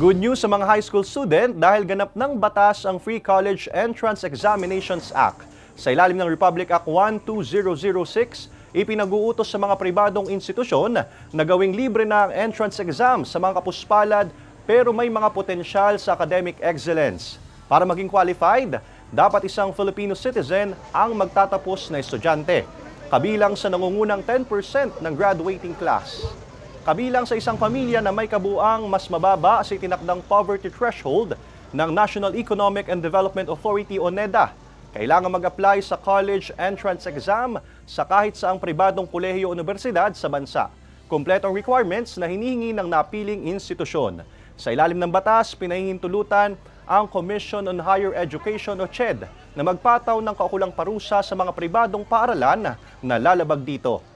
Good news sa mga high school student dahil ganap ng batas ang Free College Entrance Examinations Act. Sa ilalim ng Republic Act 12006, ipinag-uutos sa mga pribadong institusyon na gawing libre na ang entrance exam sa mga kapuspalad pero may mga potensyal sa academic excellence. Para maging qualified, dapat isang Filipino citizen ang magtatapos na estudyante, kabilang sa nangungunang 10% ng graduating class kabilang sa isang pamilya na may kabuuang mas mababa sa itinakdang poverty threshold ng National Economic and Development Authority o NEDA. Kailangan mag-apply sa college entrance exam sa kahit saang pribadong kolehiyo o universidad sa bansa. Kompletong requirements na hinihingi ng napiling institusyon. Sa ilalim ng batas, pinahihintulutan ang Commission on Higher Education o CHED na magpataw ng kaukulang parusa sa mga pribadong paaralan na lalabag dito.